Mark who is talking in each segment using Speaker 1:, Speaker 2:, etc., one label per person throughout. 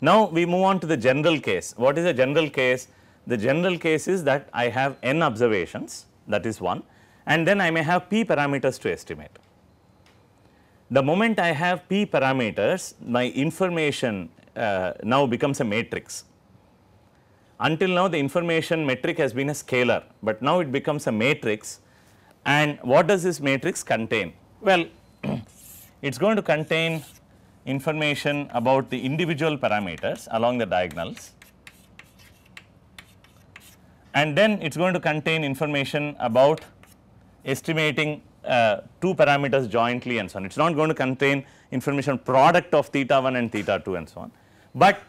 Speaker 1: Now, we move on to the general case. What is the general case? The general case is that I have n observations that is 1 and then I may have p parameters to estimate. The moment I have p parameters, my information uh, now becomes a matrix. Until now the information metric has been a scalar, but now it becomes a matrix and what does this matrix contain? Well, it is going to contain information about the individual parameters along the diagonals and then it is going to contain information about estimating uh, two parameters jointly and so on. It is not going to contain information product of theta 1 and theta 2 and so on. But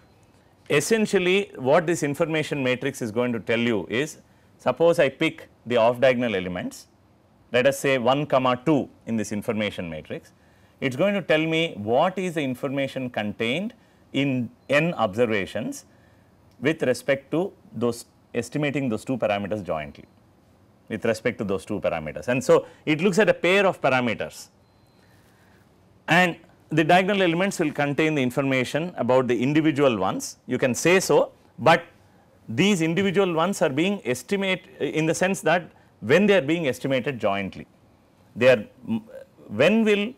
Speaker 1: essentially what this information matrix is going to tell you is suppose I pick the off diagonal elements let us say 1 comma 2 in this information matrix it is going to tell me what is the information contained in n observations with respect to those estimating those two parameters jointly with respect to those two parameters. And so, it looks at a pair of parameters and the diagonal elements will contain the information about the individual ones you can say so, but these individual ones are being estimate in the sense that when they are being estimated jointly they are when will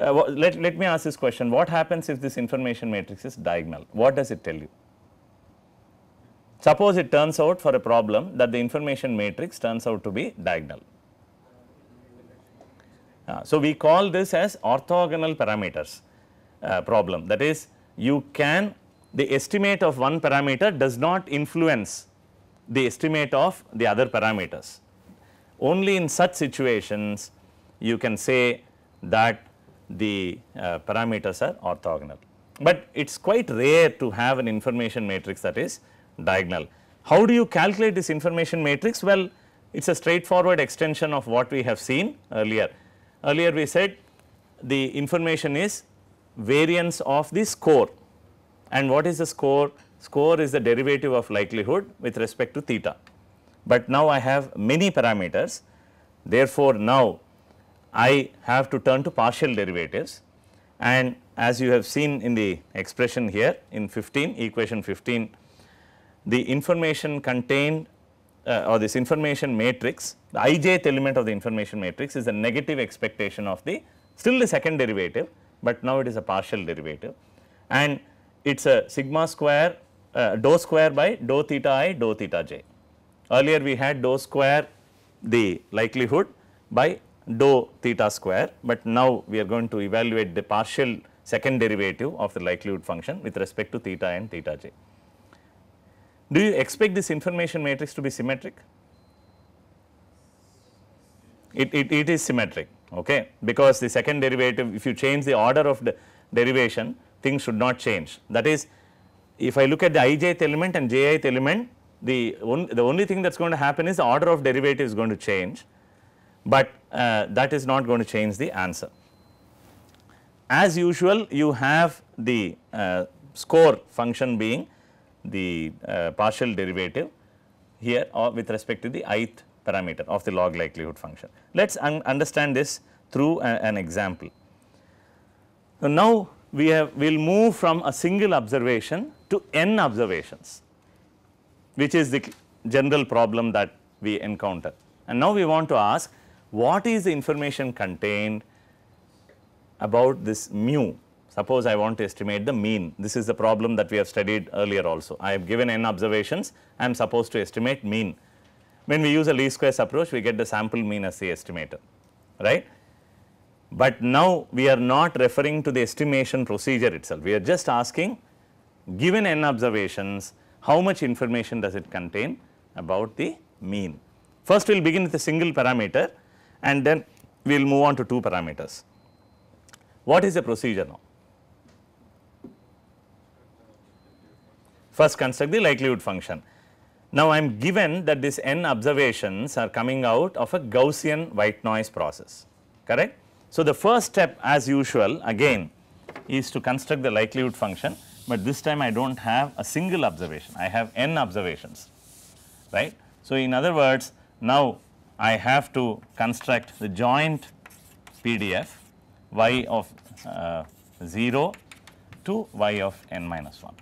Speaker 1: uh, let, let me ask this question. What happens if this information matrix is diagonal? What does it tell you? Suppose it turns out for a problem that the information matrix turns out to be diagonal. Uh, so, we call this as orthogonal parameters uh, problem that is you can the estimate of one parameter does not influence the estimate of the other parameters. Only in such situations you can say that the uh, parameters are orthogonal. But it is quite rare to have an information matrix that is diagonal. How do you calculate this information matrix? Well, it is a straightforward extension of what we have seen earlier. Earlier we said the information is variance of the score and what is the score? Score is the derivative of likelihood with respect to theta. But now I have many parameters therefore, now I have to turn to partial derivatives and as you have seen in the expression here in 15 equation 15 the information contained uh, or this information matrix the i jth element of the information matrix is a negative expectation of the still the second derivative but now it is a partial derivative and it is a sigma square uh, dou square by dou theta i dou theta j. Earlier we had dou square the likelihood by dou theta square, but now we are going to evaluate the partial second derivative of the likelihood function with respect to theta and theta j. Do you expect this information matrix to be symmetric? It, it, it is symmetric okay, because the second derivative if you change the order of the derivation things should not change. That is if I look at the ijth element and jith element the, on, the only thing that is going to happen is the order of derivative is going to change but uh, that is not going to change the answer. As usual, you have the uh, score function being the uh, partial derivative here or uh, with respect to the ith parameter of the log likelihood function. Let us un understand this through a, uh, an example. So, now we have will move from a single observation to n observations which is the general problem that we encounter and now we want to ask what is the information contained about this mu. Suppose I want to estimate the mean. This is the problem that we have studied earlier also. I have given n observations. I am supposed to estimate mean. When we use a least squares approach, we get the sample mean as the estimator, right? But now we are not referring to the estimation procedure itself. We are just asking given n observations, how much information does it contain about the mean. First, we will begin with a single parameter and then we will move on to two parameters. What is the procedure now? First construct the likelihood function. Now, I am given that these n observations are coming out of a Gaussian white noise process, correct? So, the first step as usual again is to construct the likelihood function, but this time I do not have a single observation, I have n observations, right. So, in other words, now I have to construct the joint PDF y of uh, 0 to y of n minus 1.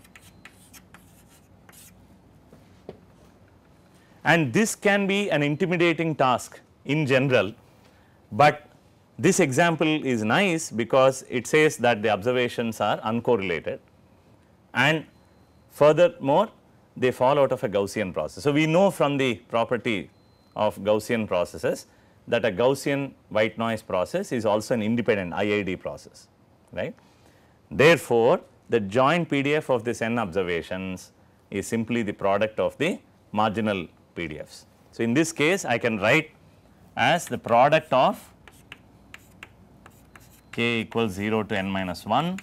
Speaker 1: And this can be an intimidating task in general, but this example is nice because it says that the observations are uncorrelated and furthermore, they fall out of a Gaussian process. So, we know from the property of Gaussian processes that a Gaussian white noise process is also an independent IID process, right. Therefore, the joint PDF of this n observations is simply the product of the marginal PDFs. So, in this case I can write as the product of k equals 0 to n minus 1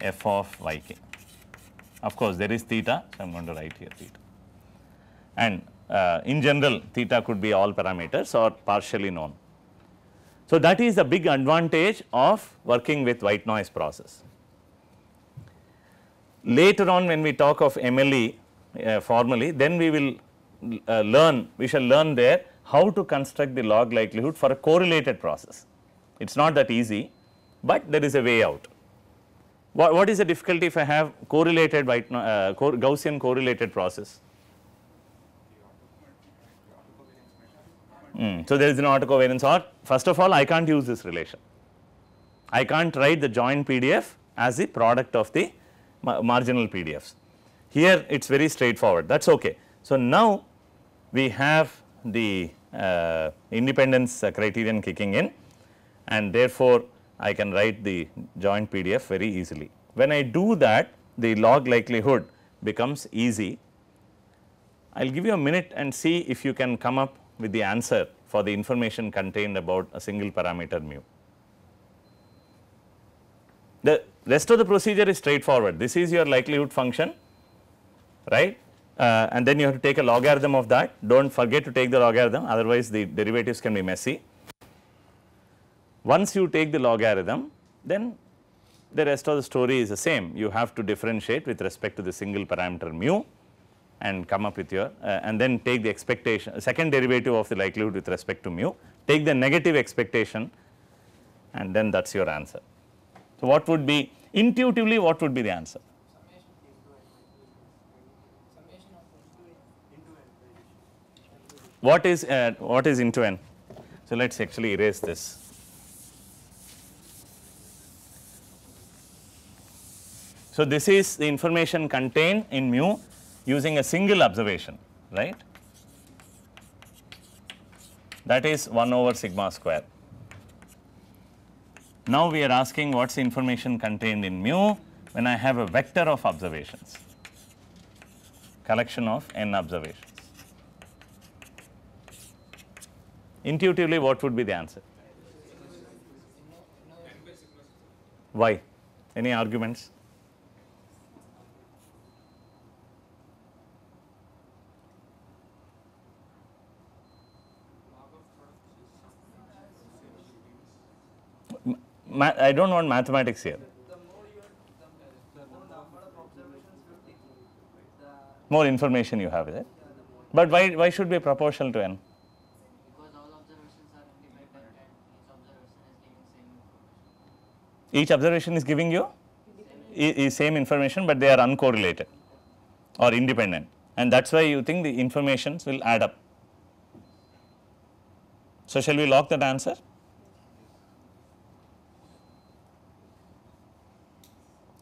Speaker 1: f of yk. Of course, there is theta, so I am going to write here theta. And uh, in general theta could be all parameters or partially known. So, that is the big advantage of working with white noise process. Later on when we talk of MLE uh, formally, then we will uh, learn, we shall learn there how to construct the log likelihood for a correlated process. It is not that easy, but there is a way out. what, what is the difficulty if I have correlated white, no, uh, Gaussian correlated process? Mm. So, there is an autocovariance or first of all I can't use this relation. I can't write the joint PDF as the product of the ma marginal PDFs. Here it is very straightforward that is okay. So, now we have the uh, independence uh, criterion kicking in and therefore, I can write the joint PDF very easily. When I do that the log likelihood becomes easy. I will give you a minute and see if you can come up with the answer for the information contained about a single parameter mu. The rest of the procedure is straightforward. This is your likelihood function, right? Uh, and then you have to take a logarithm of that. Do not forget to take the logarithm, otherwise the derivatives can be messy. Once you take the logarithm, then the rest of the story is the same. You have to differentiate with respect to the single parameter mu and come up with your uh, and then take the expectation second derivative of the likelihood with respect to mu take the negative expectation and then that is your answer. So, what would be intuitively what would be the answer? What is uh, what is into n? So, let us actually erase this. So, this is the information contained in mu using a single observation, right? That is 1 over sigma square. Now we are asking what is the information contained in mu when I have a vector of observations, collection of n observations. Intuitively, what would be the answer? Why? Any arguments? I do not want mathematics here. More information you have, is it? But why, why should be proportional to n? Each observation is giving you same information, but they are uncorrelated or independent and that is why you think the informations will add up. So, shall we lock that answer?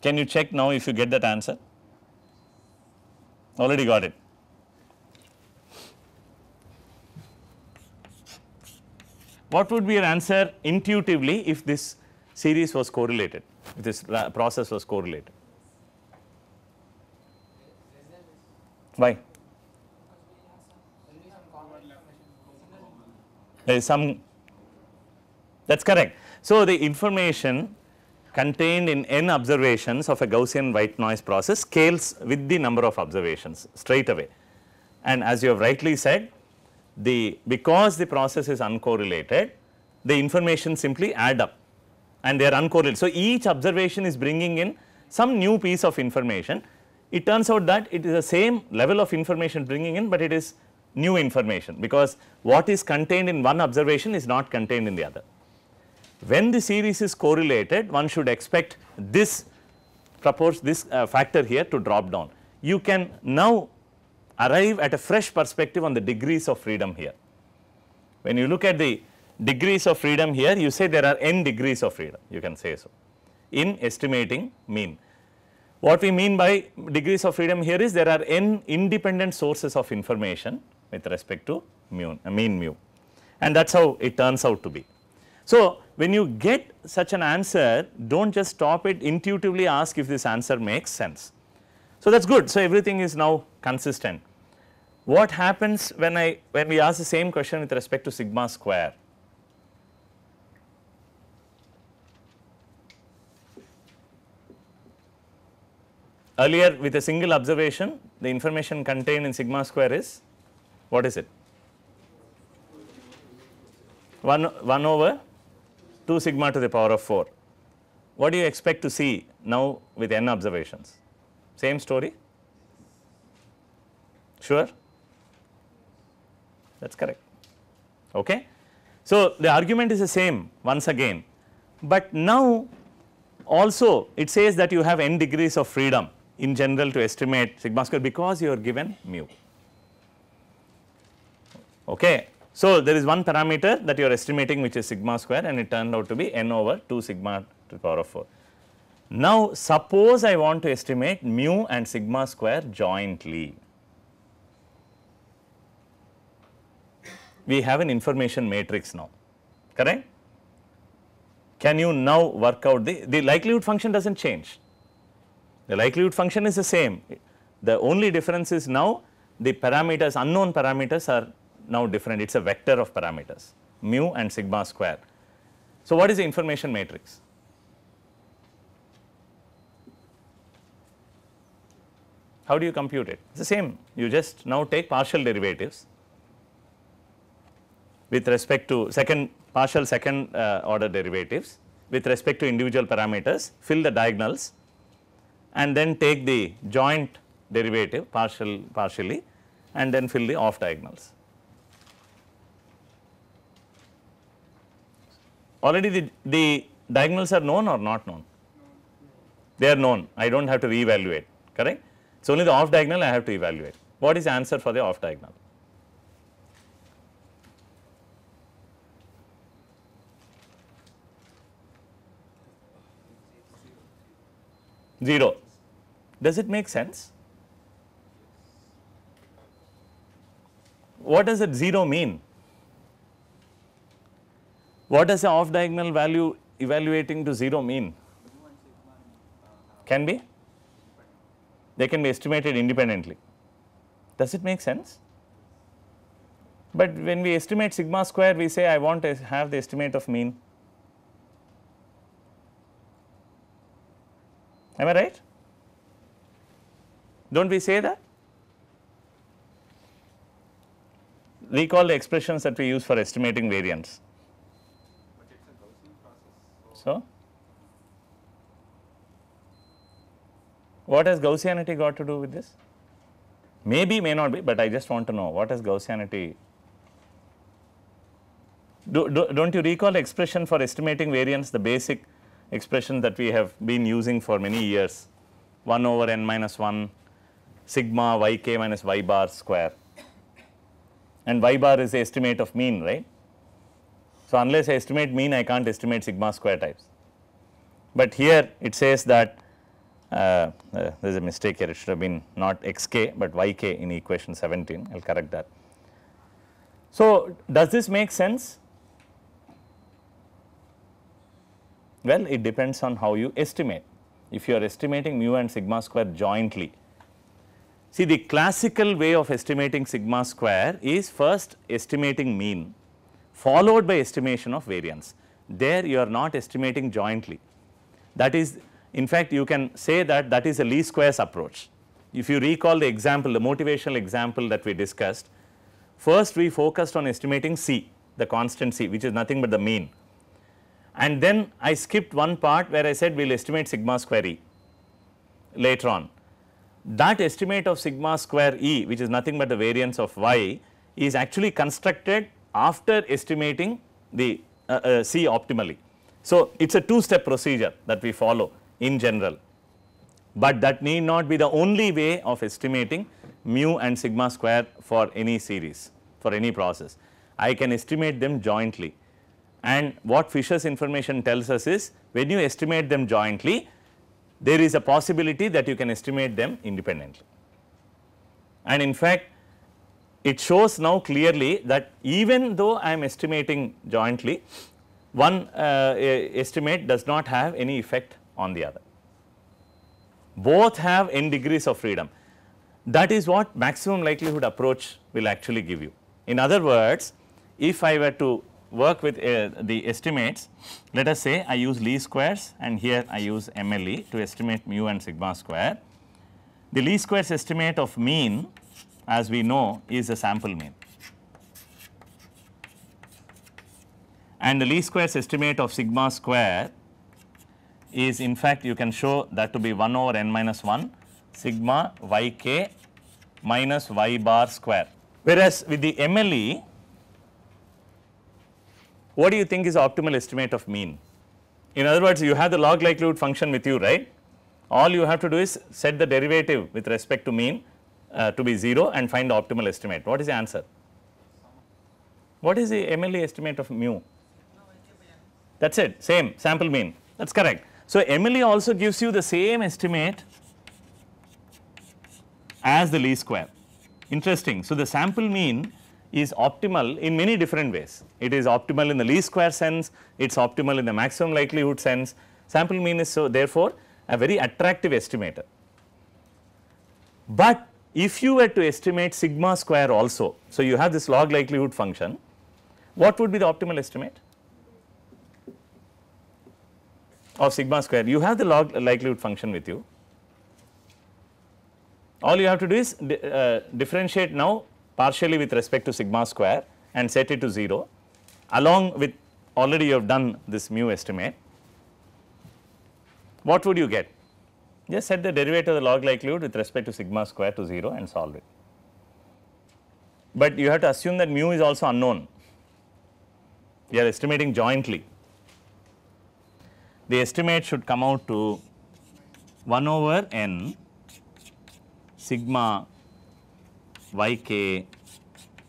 Speaker 1: Can you check now if you get that answer? Already got it. What would be your answer intuitively if this series was correlated, if this process was correlated? Why? There is some, that is correct. So, the information contained in n observations of a Gaussian white noise process scales with the number of observations straight away. And as you have rightly said, the because the process is uncorrelated, the information simply add up and they are uncorrelated. So, each observation is bringing in some new piece of information. It turns out that it is the same level of information bringing in, but it is new information because what is contained in one observation is not contained in the other. When the series is correlated, one should expect this proportion, this uh, factor here to drop down. You can now arrive at a fresh perspective on the degrees of freedom here. When you look at the degrees of freedom here, you say there are n degrees of freedom, you can say so, in estimating mean. What we mean by degrees of freedom here is there are n independent sources of information with respect to mu, mean mu and that is how it turns out to be. So, when you get such an answer, do not just stop it intuitively ask if this answer makes sense. So, that is good. So, everything is now consistent. What happens when I when we ask the same question with respect to sigma square? Earlier with a single observation, the information contained in sigma square is what is it? 1, 1 over 2 sigma to the power of 4. What do you expect to see now with n observations? Same story? Sure? That is correct. Okay? So, the argument is the same once again, but now also it says that you have n degrees of freedom in general to estimate sigma square because you are given mu. Okay. So, there is one parameter that you are estimating which is sigma square and it turned out to be n over 2 sigma to the power of 4. Now, suppose I want to estimate mu and sigma square jointly. We have an information matrix now, correct? Can you now work out the, the likelihood function does not change. The likelihood function is the same. The only difference is now the parameters, unknown parameters are now different, it is a vector of parameters mu and sigma square. So, what is the information matrix? How do you compute it? It is the same, you just now take partial derivatives with respect to second partial second uh, order derivatives with respect to individual parameters, fill the diagonals and then take the joint derivative partial partially and then fill the off diagonals. already the, the diagonals are known or not known? They are known, I do not have to reevaluate, correct? It is only the off diagonal I have to evaluate. What is answer for the off diagonal? Zero. Does it make sense? What does that zero mean? What does the off diagonal value evaluating to 0 mean? Can be? They can be estimated independently. Does it make sense? But when we estimate sigma square, we say I want to have the estimate of mean. Am I right? Do not we say that? Recall the expressions that we use for estimating variance. So, what has Gaussianity got to do with this? Maybe, may not be, but I just want to know what has Gaussianity. Do, do, not you recall expression for estimating variance, the basic expression that we have been using for many years, 1 over n minus 1 sigma yk minus y bar square and y bar is the estimate of mean, right. So, unless I estimate mean I can't estimate sigma square types. But here it says that uh, uh, there is a mistake here it should have been not xk but yk in equation 17 I will correct that. So, does this make sense? Well, it depends on how you estimate. If you are estimating mu and sigma square jointly, see the classical way of estimating sigma square is first estimating mean followed by estimation of variance. There you are not estimating jointly. That is in fact you can say that that is a least squares approach. If you recall the example the motivational example that we discussed, first we focused on estimating C the constant C which is nothing but the mean and then I skipped one part where I said we will estimate sigma square E later on. That estimate of sigma square E which is nothing but the variance of Y is actually constructed after estimating the uh, uh, C optimally. So, it is a two step procedure that we follow in general, but that need not be the only way of estimating mu and sigma square for any series for any process. I can estimate them jointly and what Fisher's information tells us is when you estimate them jointly there is a possibility that you can estimate them independently. And in fact it shows now clearly that even though I am estimating jointly, one uh, estimate does not have any effect on the other. Both have n degrees of freedom. That is what maximum likelihood approach will actually give you. In other words, if I were to work with uh, the estimates, let us say I use least squares and here I use MLE to estimate mu and sigma square. The least squares estimate of mean as we know is a sample mean. And the least squares estimate of sigma square is in fact you can show that to be 1 over n minus 1 sigma y k minus y bar square. Whereas, with the MLE, what do you think is the optimal estimate of mean? In other words, you have the log likelihood function with you, right? All you have to do is set the derivative with respect to mean uh, to be 0 and find the optimal estimate. What is the answer? What is the MLE estimate of mu? That is it, same sample mean, that is correct. So, MLE also gives you the same estimate as the least square. Interesting. So, the sample mean is optimal in many different ways. It is optimal in the least square sense, it is optimal in the maximum likelihood sense. Sample mean is so therefore, a very attractive estimator. But if you were to estimate sigma square also, so you have this log likelihood function, what would be the optimal estimate of sigma square? You have the log likelihood function with you. All you have to do is uh, differentiate now partially with respect to sigma square and set it to 0 along with already you have done this mu estimate. What would you get? Just set the derivative of the log likelihood with respect to sigma square to 0 and solve it. But you have to assume that mu is also unknown. We are estimating jointly. The estimate should come out to 1 over n sigma yk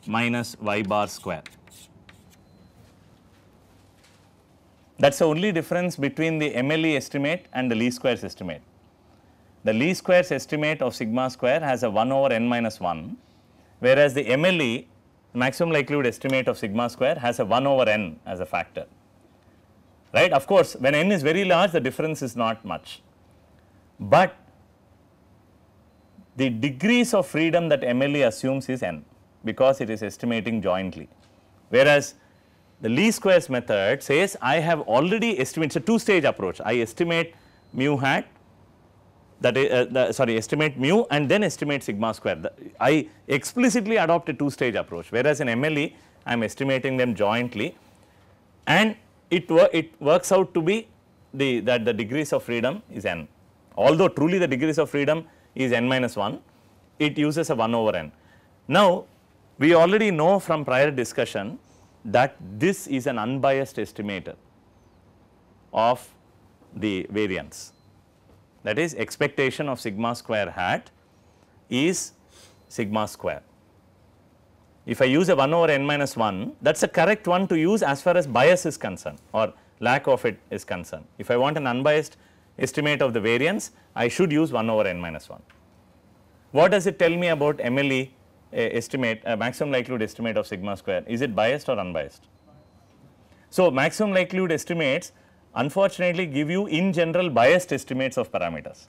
Speaker 1: minus y bar square. That is the only difference between the MLE estimate and the least squares estimate the least squares estimate of sigma square has a 1 over n minus 1, whereas the MLE maximum likelihood estimate of sigma square has a 1 over n as a factor. Right? Of course, when n is very large the difference is not much, but the degrees of freedom that MLE assumes is n because it is estimating jointly. Whereas, the least squares method says I have already estimated, it is a two stage approach, I estimate mu hat that is, uh, the, sorry, estimate mu and then estimate sigma square. The, I explicitly adopt a two stage approach, whereas in MLE, I am estimating them jointly and it, wor it works out to be the, that the degrees of freedom is n. Although truly the degrees of freedom is n minus 1, it uses a 1 over n. Now, we already know from prior discussion that this is an unbiased estimator of the variance that is expectation of sigma square hat is sigma square. If I use a 1 over n minus 1 that is a correct one to use as far as bias is concerned or lack of it is concerned. If I want an unbiased estimate of the variance I should use 1 over n minus 1. What does it tell me about MLE estimate uh, maximum likelihood estimate of sigma square is it biased or unbiased? So, maximum likelihood estimates unfortunately give you in general biased estimates of parameters.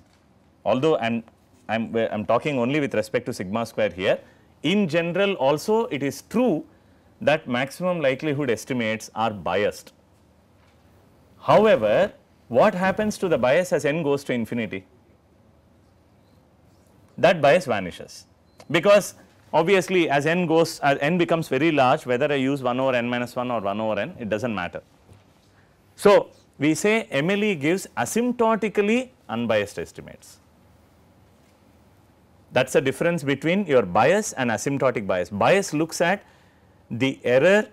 Speaker 1: Although I am I'm, I'm talking only with respect to sigma square here, in general also it is true that maximum likelihood estimates are biased. However, what happens to the bias as n goes to infinity? That bias vanishes because obviously as n goes as n becomes very large whether I use 1 over n minus 1 or 1 over n it does not matter. So, we say MLE gives asymptotically unbiased estimates. That is the difference between your bias and asymptotic bias. Bias looks at the error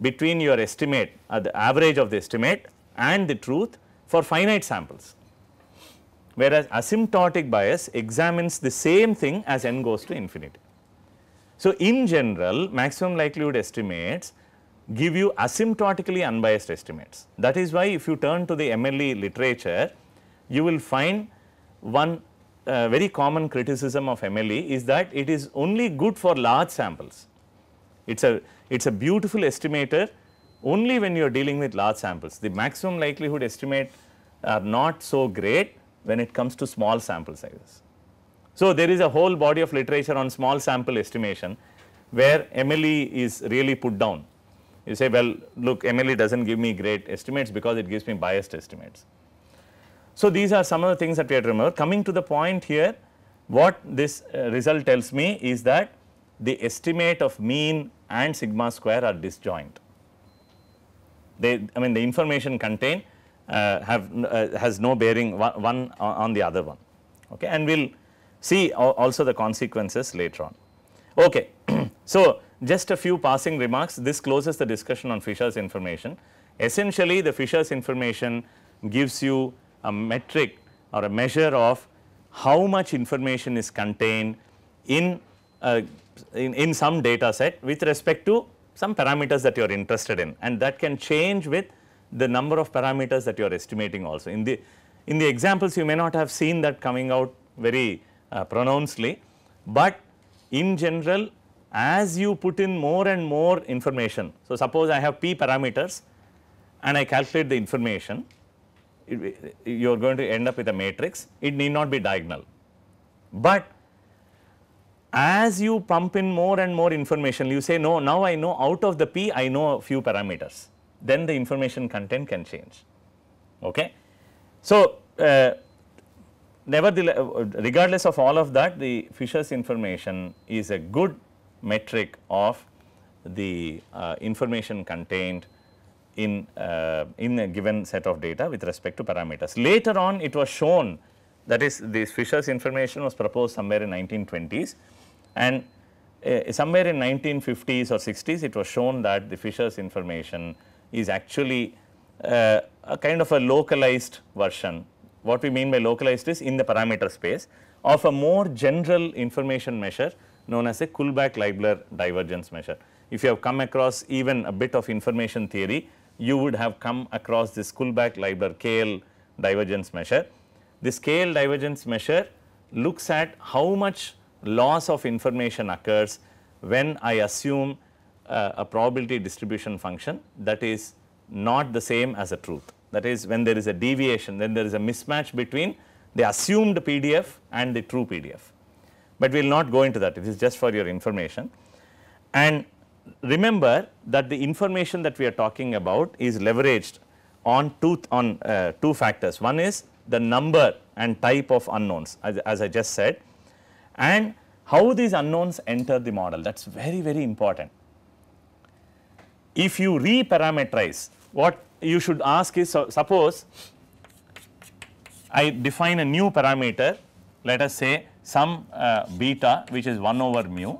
Speaker 1: between your estimate or uh, the average of the estimate and the truth for finite samples. Whereas, asymptotic bias examines the same thing as n goes to infinity. So, in general maximum likelihood estimates give you asymptotically unbiased estimates. That is why if you turn to the MLE literature, you will find one uh, very common criticism of MLE is that it is only good for large samples. It is a, it's a beautiful estimator only when you are dealing with large samples. The maximum likelihood estimate are not so great when it comes to small sample sizes. So, there is a whole body of literature on small sample estimation where MLE is really put down you say, well, look, MLE doesn't give me great estimates because it gives me biased estimates. So, these are some of the things that we have to remember. Coming to the point here, what this uh, result tells me is that the estimate of mean and sigma square are disjoint. They, I mean, the information contained uh, have uh, has no bearing one, one, on the other one. Okay, and we'll see also the consequences later on. Okay, so just a few passing remarks. This closes the discussion on Fisher's information. Essentially, the Fisher's information gives you a metric or a measure of how much information is contained in, uh, in, in some data set with respect to some parameters that you are interested in and that can change with the number of parameters that you are estimating also. In the, in the examples you may not have seen that coming out very uh, pronouncedly, but in general as you put in more and more information. So, suppose I have p parameters and I calculate the information, it, you are going to end up with a matrix, it need not be diagonal. But as you pump in more and more information, you say no, now I know out of the p, I know a few parameters, then the information content can change. Okay? So, uh, nevertheless, regardless of all of that, the Fisher's information is a good metric of the uh, information contained in, uh, in a given set of data with respect to parameters. Later on it was shown that is this Fisher's information was proposed somewhere in 1920s and uh, somewhere in 1950s or 60s it was shown that the Fisher's information is actually uh, a kind of a localized version. What we mean by localized is in the parameter space of a more general information measure known as a Kullback-Leibler divergence measure. If you have come across even a bit of information theory, you would have come across this Kullback-Leibler KL divergence measure. This KL divergence measure looks at how much loss of information occurs when I assume uh, a probability distribution function that is not the same as a truth. That is when there is a deviation, then there is a mismatch between the assumed PDF and the true PDF but we will not go into that. This is just for your information. And remember that the information that we are talking about is leveraged on two, on, uh, two factors. One is the number and type of unknowns as, as I just said and how these unknowns enter the model that is very very important. If you reparameterize what you should ask is so suppose I define a new parameter let us say some uh, beta which is 1 over mu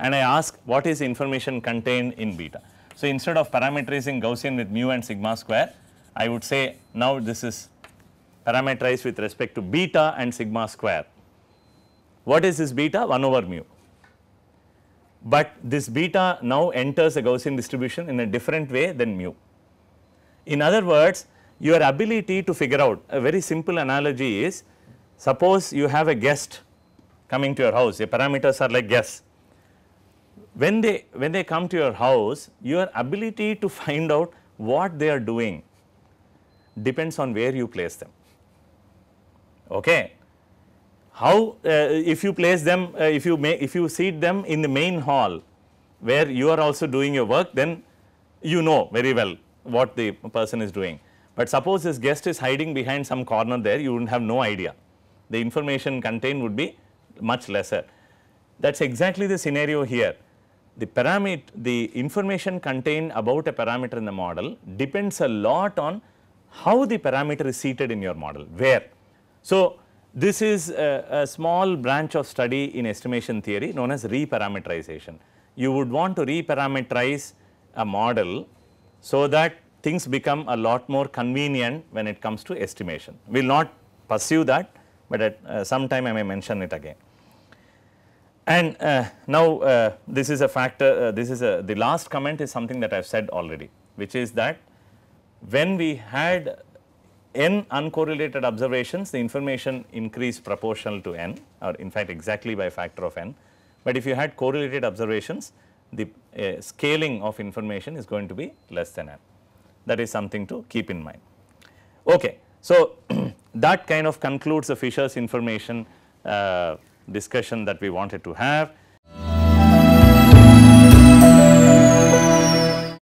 Speaker 1: and I ask what is information contained in beta. So, instead of parameterizing Gaussian with mu and sigma square, I would say now this is parameterized with respect to beta and sigma square. What is this beta? 1 over mu. But this beta now enters a Gaussian distribution in a different way than mu. In other words, your ability to figure out a very simple analogy is suppose you have a guest coming to your house, the parameters are like guests. When they, when they come to your house, your ability to find out what they are doing depends on where you place them. Okay. How, uh, if you place them, uh, if you may, if you seat them in the main hall where you are also doing your work, then you know very well what the person is doing. But suppose this guest is hiding behind some corner there, you would have no idea. The information contained would be much lesser. That is exactly the scenario here. The parameter, the information contained about a parameter in the model depends a lot on how the parameter is seated in your model, where. So, this is a, a small branch of study in estimation theory known as reparameterization. You would want to reparameterize a model so that things become a lot more convenient when it comes to estimation. We will not pursue that, but at uh, some time I may mention it again. And uh, now, uh, this is a factor, uh, this is a, the last comment is something that I have said already, which is that when we had n uncorrelated observations, the information increased proportional to n or in fact exactly by a factor of n. But if you had correlated observations, the uh, scaling of information is going to be less than n that is something to keep in mind. Okay. So, that kind of concludes the Fisher's information uh, discussion that we wanted to have